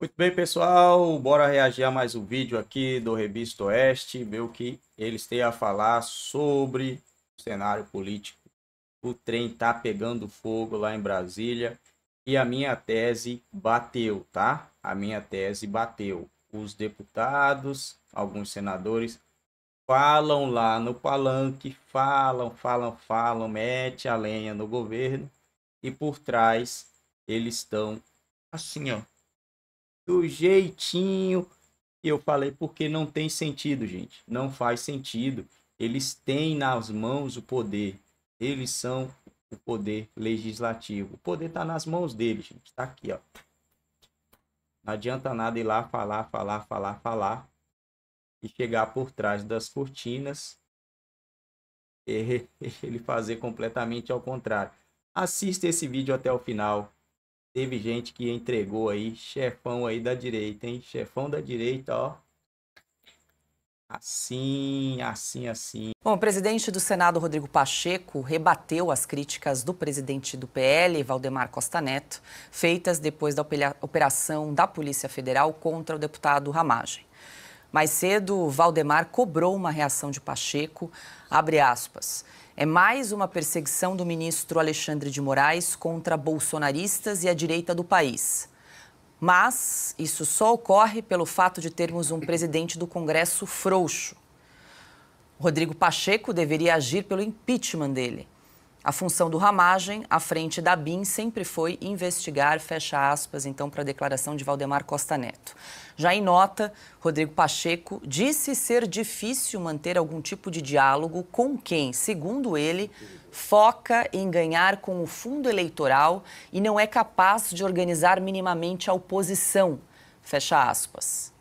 Muito bem, pessoal, bora reagir a mais um vídeo aqui do Revista Oeste, ver o que eles têm a falar sobre o cenário político. O trem tá pegando fogo lá em Brasília e a minha tese bateu, tá? A minha tese bateu. Os deputados, alguns senadores falam lá no palanque, falam, falam, falam, mete a lenha no governo e por trás eles estão assim, ó, do jeitinho. eu falei, porque não tem sentido, gente. Não faz sentido. Eles têm nas mãos o poder. Eles são o poder legislativo. O poder está nas mãos deles, gente. Está aqui, ó. Não adianta nada ir lá falar, falar, falar, falar e chegar por trás das cortinas e ele fazer completamente ao contrário. Assista esse vídeo até o final. Teve gente que entregou aí, chefão aí da direita, hein? Chefão da direita, ó. Assim, assim, assim. Bom, o presidente do Senado, Rodrigo Pacheco, rebateu as críticas do presidente do PL, Valdemar Costa Neto, feitas depois da operação da Polícia Federal contra o deputado Ramagem. Mais cedo, Valdemar cobrou uma reação de Pacheco, abre aspas. É mais uma perseguição do ministro Alexandre de Moraes contra bolsonaristas e a direita do país. Mas isso só ocorre pelo fato de termos um presidente do Congresso frouxo. Rodrigo Pacheco deveria agir pelo impeachment dele. A função do Ramagem, à frente da BIM, sempre foi investigar, fecha aspas, então, para a declaração de Valdemar Costa Neto. Já em nota, Rodrigo Pacheco disse ser difícil manter algum tipo de diálogo com quem, segundo ele, foca em ganhar com o fundo eleitoral e não é capaz de organizar minimamente a oposição. Fecha aspas.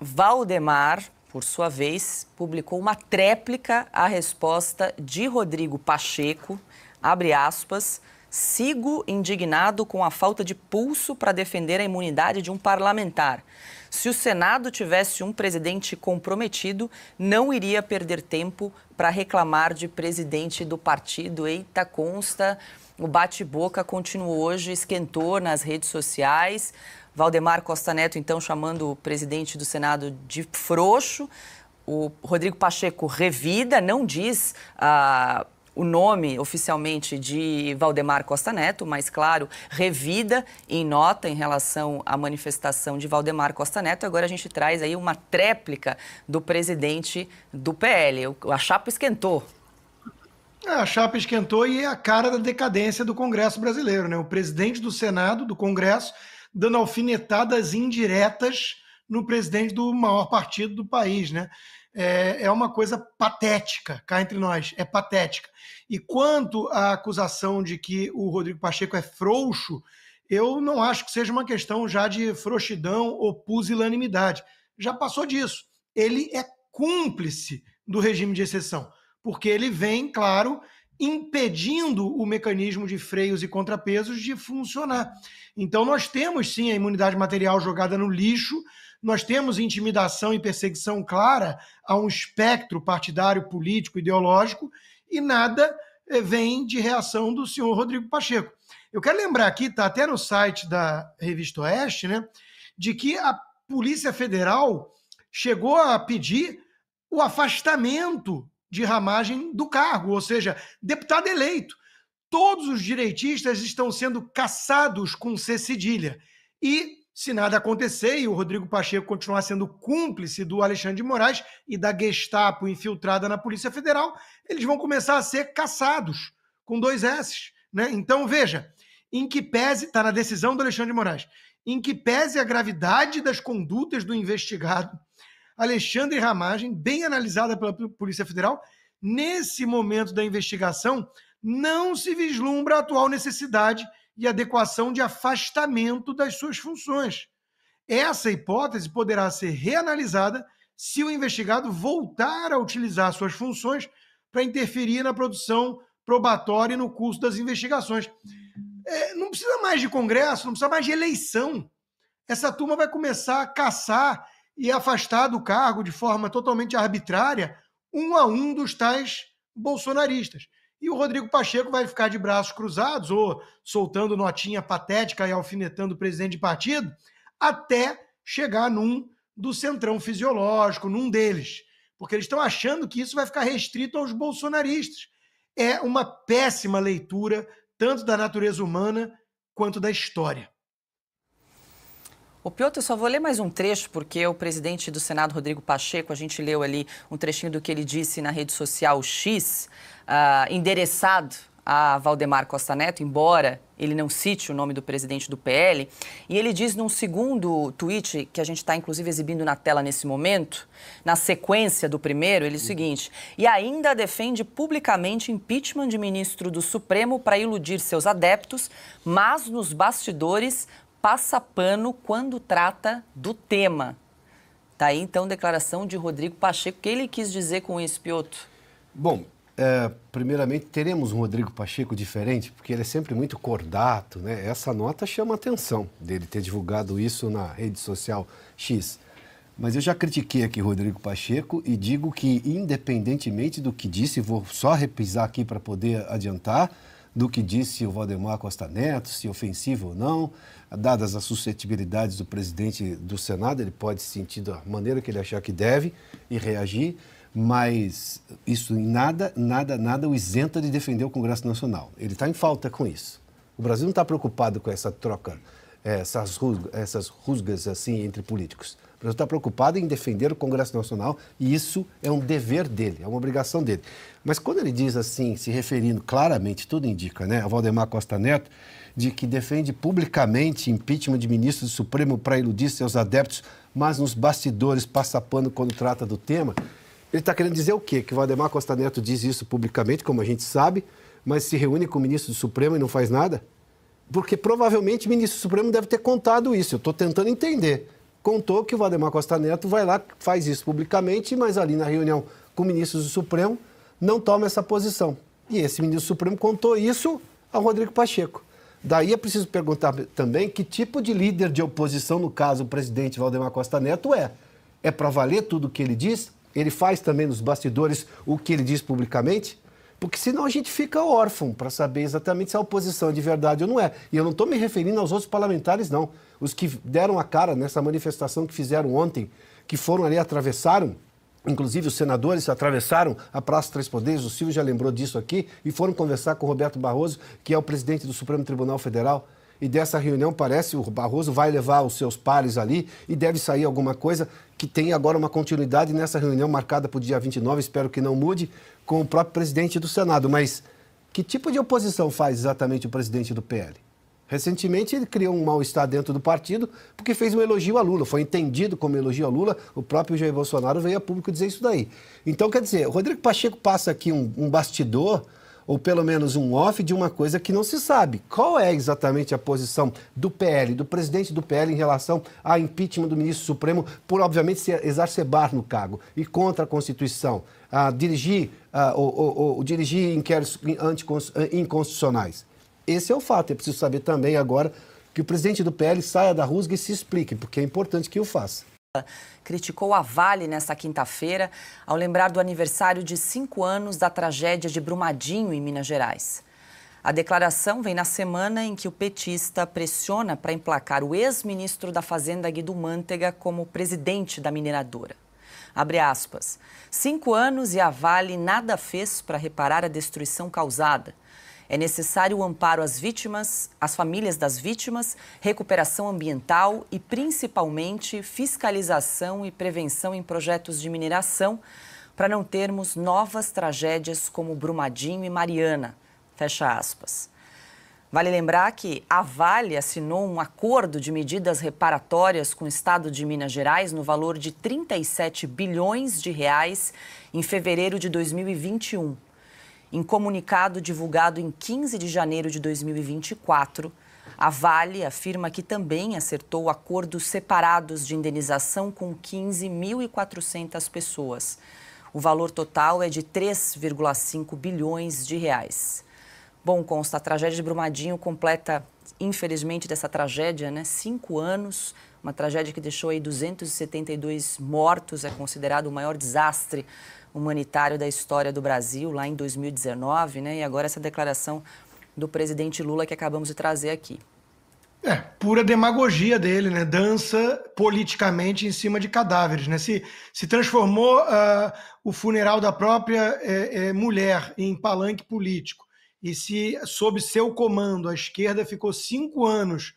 Valdemar por sua vez, publicou uma tréplica à resposta de Rodrigo Pacheco, abre aspas, sigo indignado com a falta de pulso para defender a imunidade de um parlamentar. Se o Senado tivesse um presidente comprometido, não iria perder tempo para reclamar de presidente do partido. Eita, consta, o bate-boca continuou hoje, esquentou nas redes sociais. Valdemar Costa Neto, então, chamando o presidente do Senado de frouxo. O Rodrigo Pacheco revida, não diz. Ah, o nome oficialmente de Valdemar Costa Neto, mas claro, revida em nota em relação à manifestação de Valdemar Costa Neto. Agora a gente traz aí uma tréplica do presidente do PL. A chapa esquentou. É, a chapa esquentou e é a cara da decadência do Congresso brasileiro, né? O presidente do Senado, do Congresso, dando alfinetadas indiretas no presidente do maior partido do país, né? É, é uma coisa patética, cá entre nós, é patética. E quanto à acusação de que o Rodrigo Pacheco é frouxo, eu não acho que seja uma questão já de frouxidão ou pusilanimidade. Já passou disso. Ele é cúmplice do regime de exceção, porque ele vem, claro, impedindo o mecanismo de freios e contrapesos de funcionar. Então, nós temos sim a imunidade material jogada no lixo, nós temos intimidação e perseguição clara a um espectro partidário, político, ideológico, e nada eh, vem de reação do senhor Rodrigo Pacheco. Eu quero lembrar aqui, está até no site da Revista Oeste, né, de que a Polícia Federal chegou a pedir o afastamento de ramagem do cargo, ou seja, deputado eleito. Todos os direitistas estão sendo caçados com C cedilha. E, se nada acontecer e o Rodrigo Pacheco continuar sendo cúmplice do Alexandre de Moraes e da Gestapo infiltrada na Polícia Federal, eles vão começar a ser caçados com dois S. Né? Então, veja, em que pese, está na decisão do Alexandre de Moraes, em que pese a gravidade das condutas do investigado, Alexandre Ramagem, bem analisada pela Polícia Federal, nesse momento da investigação, não se vislumbra a atual necessidade e adequação de afastamento das suas funções. Essa hipótese poderá ser reanalisada se o investigado voltar a utilizar suas funções para interferir na produção probatória e no curso das investigações. É, não precisa mais de Congresso, não precisa mais de eleição. Essa turma vai começar a caçar e afastar do cargo de forma totalmente arbitrária um a um dos tais bolsonaristas. E o Rodrigo Pacheco vai ficar de braços cruzados ou soltando notinha patética e alfinetando o presidente de partido até chegar num do centrão fisiológico, num deles. Porque eles estão achando que isso vai ficar restrito aos bolsonaristas. É uma péssima leitura, tanto da natureza humana quanto da história. O Piotr, eu só vou ler mais um trecho, porque o presidente do Senado, Rodrigo Pacheco, a gente leu ali um trechinho do que ele disse na rede social X, uh, endereçado a Valdemar Costa Neto, embora ele não cite o nome do presidente do PL, e ele diz num segundo tweet, que a gente está inclusive exibindo na tela nesse momento, na sequência do primeiro, ele diz o uhum. seguinte: e ainda defende publicamente impeachment de ministro do Supremo para iludir seus adeptos, mas nos bastidores passa pano quando trata do tema. Tá aí então declaração de Rodrigo Pacheco. O que ele quis dizer com isso, Piotr? Bom, é, primeiramente teremos um Rodrigo Pacheco diferente, porque ele é sempre muito cordato, né? Essa nota chama a atenção dele ter divulgado isso na rede social X. Mas eu já critiquei aqui Rodrigo Pacheco e digo que, independentemente do que disse, vou só repisar aqui para poder adiantar, do que disse o Valdemar Costa Neto, se ofensivo ou não. Dadas as suscetibilidades do presidente do Senado, ele pode sentir da maneira que ele achar que deve e reagir, mas isso nada, nada, nada o isenta de defender o Congresso Nacional. Ele está em falta com isso. O Brasil não está preocupado com essa troca, eh, essas, rusgas, essas rusgas assim entre políticos. O Brasil está preocupado em defender o Congresso Nacional e isso é um dever dele, é uma obrigação dele. Mas quando ele diz assim, se referindo claramente, tudo indica, né, a Valdemar Costa Neto, de que defende publicamente impeachment de ministro do Supremo para iludir seus adeptos, mas nos bastidores passa pano quando trata do tema, ele está querendo dizer o quê? Que o Valdemar Costa Neto diz isso publicamente, como a gente sabe, mas se reúne com o ministro do Supremo e não faz nada? Porque provavelmente o ministro do Supremo deve ter contado isso. Eu estou tentando entender contou que o Valdemar Costa Neto vai lá, faz isso publicamente, mas ali na reunião com ministros do Supremo não toma essa posição. E esse ministro do Supremo contou isso ao Rodrigo Pacheco. Daí é preciso perguntar também que tipo de líder de oposição, no caso o presidente Valdemar Costa Neto, é. É para valer tudo o que ele diz? Ele faz também nos bastidores o que ele diz publicamente? Porque senão a gente fica órfão para saber exatamente se a oposição é de verdade ou não é. E eu não estou me referindo aos outros parlamentares, não. Os que deram a cara nessa manifestação que fizeram ontem, que foram ali, atravessaram, inclusive os senadores atravessaram a Praça Três Poderes, o Silvio já lembrou disso aqui, e foram conversar com o Roberto Barroso, que é o presidente do Supremo Tribunal Federal e dessa reunião parece o Barroso vai levar os seus pares ali e deve sair alguma coisa que tem agora uma continuidade nessa reunião marcada para o dia 29, espero que não mude, com o próprio presidente do Senado, mas que tipo de oposição faz exatamente o presidente do PL? Recentemente ele criou um mal-estar dentro do partido porque fez um elogio a Lula, foi entendido como elogio a Lula, o próprio Jair Bolsonaro veio a público dizer isso daí. Então, quer dizer, o Rodrigo Pacheco passa aqui um, um bastidor ou pelo menos um off de uma coisa que não se sabe. Qual é exatamente a posição do PL, do presidente do PL, em relação à impeachment do ministro Supremo, por obviamente se exacerbar no cargo e contra a Constituição, a ah, dirigir, a, ah, ou, ou, ou, dirigir inquéritos eh, inconstitucionais? Esse é o fato. É preciso saber também agora que o presidente do PL saia da rusga e se explique, porque é importante que o faça criticou a Vale nesta quinta-feira ao lembrar do aniversário de cinco anos da tragédia de Brumadinho, em Minas Gerais. A declaração vem na semana em que o petista pressiona para emplacar o ex-ministro da Fazenda Guido Mantega como presidente da mineradora. Abre aspas. Cinco anos e a Vale nada fez para reparar a destruição causada. É necessário o amparo às vítimas, às famílias das vítimas, recuperação ambiental e, principalmente, fiscalização e prevenção em projetos de mineração, para não termos novas tragédias como Brumadinho e Mariana. Fecha aspas. Vale lembrar que a Vale assinou um acordo de medidas reparatórias com o Estado de Minas Gerais no valor de 37 bilhões de reais em fevereiro de 2021. Em comunicado divulgado em 15 de janeiro de 2024, a Vale afirma que também acertou acordos separados de indenização com 15.400 pessoas. O valor total é de 3,5 bilhões de reais. Bom, consta, a tragédia de Brumadinho completa, infelizmente, dessa tragédia, né? Cinco anos uma tragédia que deixou aí 272 mortos, é considerado o maior desastre humanitário da história do Brasil, lá em 2019, né? E agora essa declaração do presidente Lula que acabamos de trazer aqui. É, pura demagogia dele, né? Dança politicamente em cima de cadáveres, né? Se, se transformou uh, o funeral da própria é, é, mulher em palanque político. E se, sob seu comando, a esquerda ficou cinco anos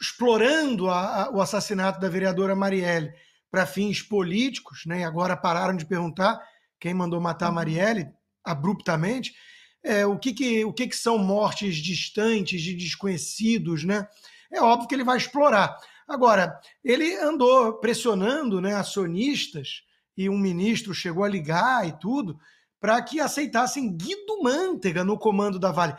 explorando a, a, o assassinato da vereadora Marielle para fins políticos, né, e agora pararam de perguntar quem mandou matar a uhum. Marielle abruptamente, é, o, que, que, o que, que são mortes distantes, de desconhecidos, né? É óbvio que ele vai explorar. Agora, ele andou pressionando né, acionistas e um ministro chegou a ligar e tudo para que aceitassem Guido Mantega no comando da Vale.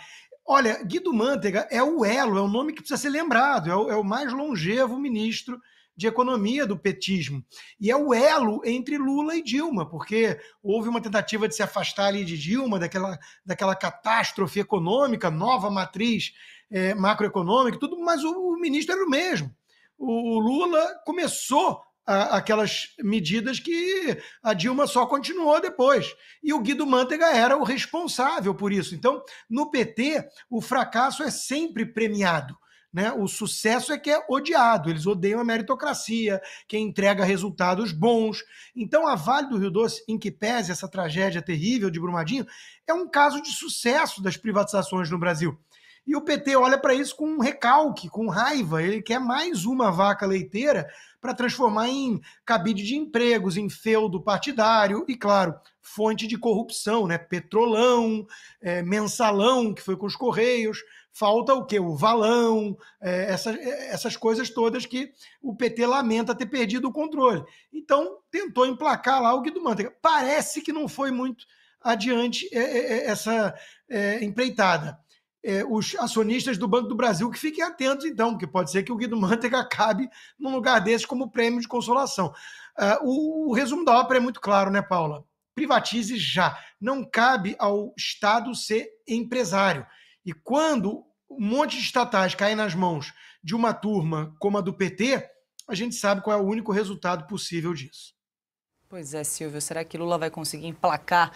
Olha, Guido Mantega é o elo, é o nome que precisa ser lembrado, é o, é o mais longevo ministro de economia do petismo. E é o elo entre Lula e Dilma, porque houve uma tentativa de se afastar ali de Dilma, daquela, daquela catástrofe econômica, nova matriz é, macroeconômica, tudo, mas o, o ministro era o mesmo. O, o Lula começou aquelas medidas que a Dilma só continuou depois. E o Guido Mantega era o responsável por isso. Então, no PT, o fracasso é sempre premiado. Né? O sucesso é que é odiado, eles odeiam a meritocracia, quem entrega resultados bons. Então, a Vale do Rio Doce, em que pese essa tragédia terrível de Brumadinho, é um caso de sucesso das privatizações no Brasil. E o PT olha para isso com um recalque, com raiva. Ele quer mais uma vaca leiteira para transformar em cabide de empregos, em feudo partidário e, claro, fonte de corrupção, né? Petrolão, é, mensalão, que foi com os Correios. Falta o quê? O valão, é, essas, é, essas coisas todas que o PT lamenta ter perdido o controle. Então, tentou emplacar lá o Guido Mantega. Parece que não foi muito adiante é, é, essa empreitada é, os acionistas do Banco do Brasil que fiquem atentos, então, porque pode ser que o Guido Mantega acabe num lugar desse como prêmio de consolação. Uh, o, o, resumo da ópera é muito claro, né, Paula? Privatize já. Não cabe ao Estado ser empresário. E quando um monte de estatais caem nas mãos de uma turma como a do PT, a gente sabe qual é o único resultado possível disso. Pois é, Silvio, será que Lula vai conseguir emplacar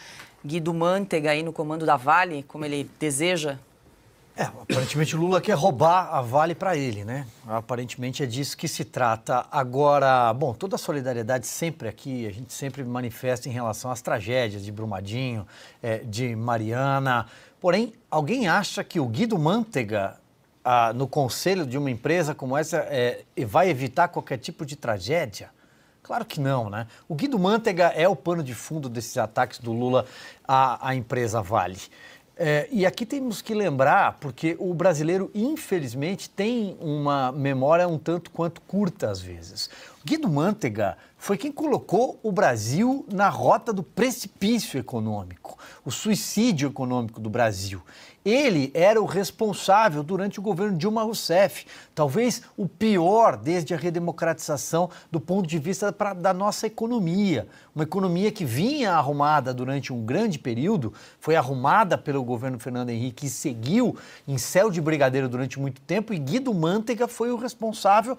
Guido Mantega aí no comando da Vale, como ele deseja? É, aparentemente Lula quer roubar a Vale para ele, né? Aparentemente é disso que se trata. Agora, bom, toda a solidariedade sempre aqui, a gente sempre manifesta em relação às tragédias de Brumadinho, é, de Mariana. Porém, alguém acha que o Guido Mantega, ah, no conselho de uma empresa como essa, é, vai evitar qualquer tipo de tragédia? Claro que não, né? O Guido Mantega é o pano de fundo desses ataques do Lula à, à empresa Vale. É, e aqui temos que lembrar, porque o brasileiro, infelizmente, tem uma memória um tanto quanto curta às vezes. Guido Mantega foi quem colocou o Brasil na rota do precipício econômico, o suicídio econômico do Brasil. Ele era o responsável durante o governo Dilma Rousseff, talvez o pior desde a redemocratização do ponto de vista pra, da nossa economia. Uma economia que vinha arrumada durante um grande período, foi arrumada pelo governo Fernando Henrique e seguiu em céu de brigadeiro durante muito tempo, e Guido Mantega foi o responsável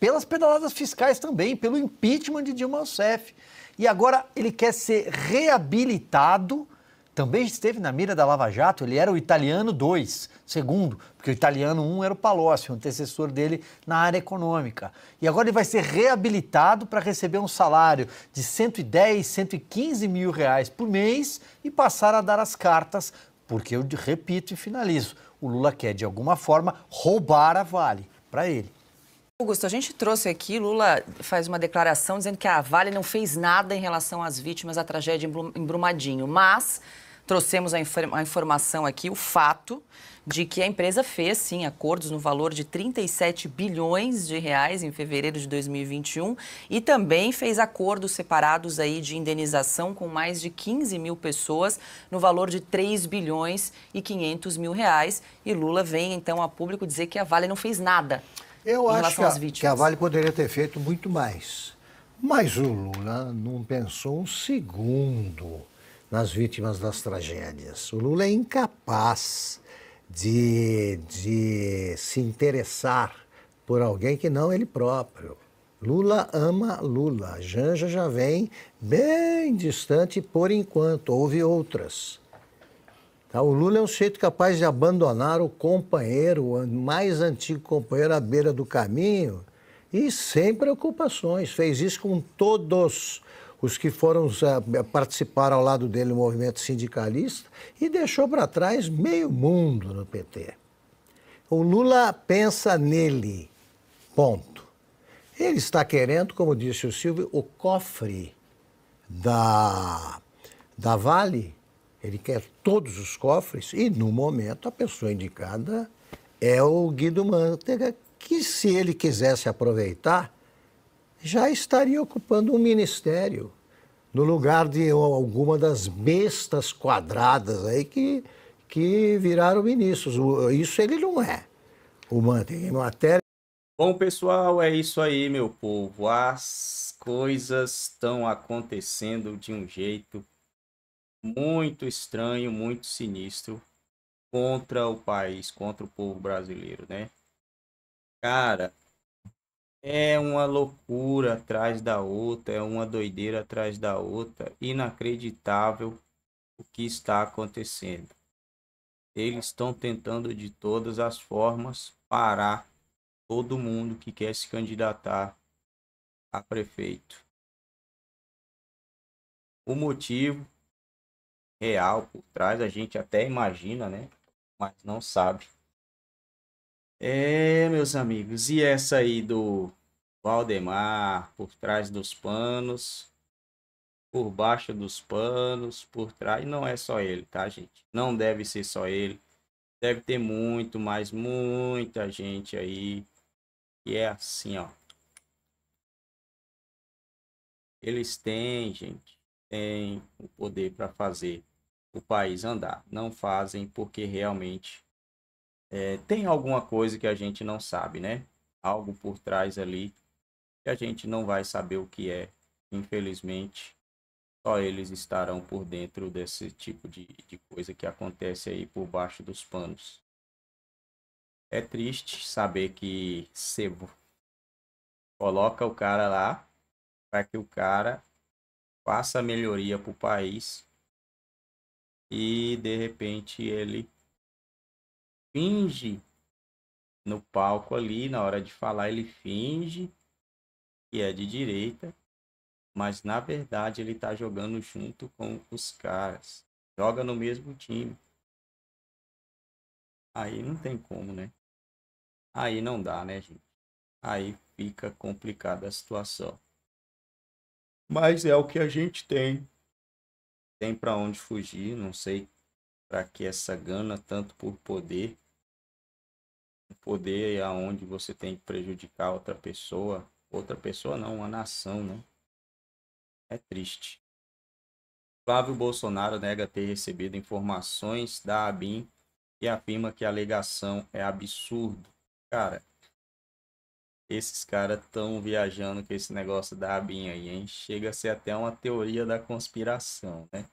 pelas pedaladas fiscais também, pelo impeachment de Dilma Rousseff. E agora ele quer ser reabilitado também esteve na mira da Lava Jato, ele era o italiano 2, segundo, porque o italiano 1 um era o Palocci, o antecessor dele na área econômica. E agora ele vai ser reabilitado para receber um salário de 110, 115 mil reais por mês e passar a dar as cartas, porque eu repito e finalizo, o Lula quer de alguma forma roubar a Vale para ele. Augusto, a gente trouxe aqui, Lula faz uma declaração dizendo que a Vale não fez nada em relação às vítimas da tragédia em Brumadinho, mas trouxemos a, inform a informação aqui, o fato de que a empresa fez, sim, acordos no valor de 37 bilhões de reais em fevereiro de 2021 e também fez acordos separados aí de indenização com mais de 15 mil pessoas no valor de 3 bilhões e 500 mil reais. E Lula vem, então, a público dizer que a Vale não fez nada Eu em relação que a Vale poderia ter feito muito mais. Mas o Lula não pensou um segundo nas vítimas das tragédias. O Lula é incapaz de, de se interessar por alguém que não ele próprio. Lula ama Lula. Janja já vem bem distante por enquanto. Houve outras. Tá, o Lula é um sujeito capaz de abandonar o companheiro, o mais antigo companheiro à beira do caminho, e sem preocupações. Fez isso com todos os que foram eh, eh, participar ao lado dele no movimento sindicalista e deixou para trás meio mundo no PT. O Lula pensa nele, ponto. Ele está querendo, como disse o Silvio, o cofre da, da Vale. Ele quer todos os cofres e, no momento, a pessoa indicada é o Guido Mantega, que se ele quisesse aproveitar, já estaria ocupando um ministério no lugar de alguma das bestas quadradas aí que, que viraram ministros. Isso ele não é. O em matéria. Bom, pessoal, é isso aí, meu povo. As coisas estão acontecendo de um jeito muito estranho, muito sinistro contra o país, contra o povo brasileiro, né? Cara, é uma loucura atrás da outra, é uma doideira atrás da outra, inacreditável o que está acontecendo. Eles estão tentando de todas as formas parar todo mundo que quer se candidatar a prefeito. O motivo real por trás a gente até imagina, né? Mas não sabe. É, meus amigos, e essa aí do Valdemar, por trás dos panos, por baixo dos panos, por trás, não é só ele, tá, gente? Não deve ser só ele. Deve ter muito, mas muita gente aí. E é assim, ó. Eles têm, gente, têm o poder para fazer o país andar. Não fazem porque realmente é, tem alguma coisa que a gente não sabe, né? Algo por trás ali que a gente não vai saber o que é. Infelizmente, só eles estarão por dentro desse tipo de, de coisa que acontece aí por baixo dos panos. É triste saber que sebo coloca o cara lá para que o cara faça melhoria para o país e de repente ele finge no palco ali, na hora de falar, ele finge que é de direita, mas na verdade ele tá jogando junto com os caras. Joga no mesmo time. Aí não tem como, né? Aí não dá, né, gente? Aí fica complicada a situação. Mas é o que a gente tem. Tem para onde fugir, não sei para que essa gana tanto por poder o poder é aonde você tem que prejudicar outra pessoa. Outra pessoa não, uma nação, né? É triste. Flávio Bolsonaro nega ter recebido informações da ABIN e afirma que a alegação é absurdo. Cara, esses caras estão viajando com esse negócio da ABIN aí, hein? Chega a ser até uma teoria da conspiração, né?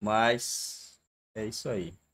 Mas é isso aí.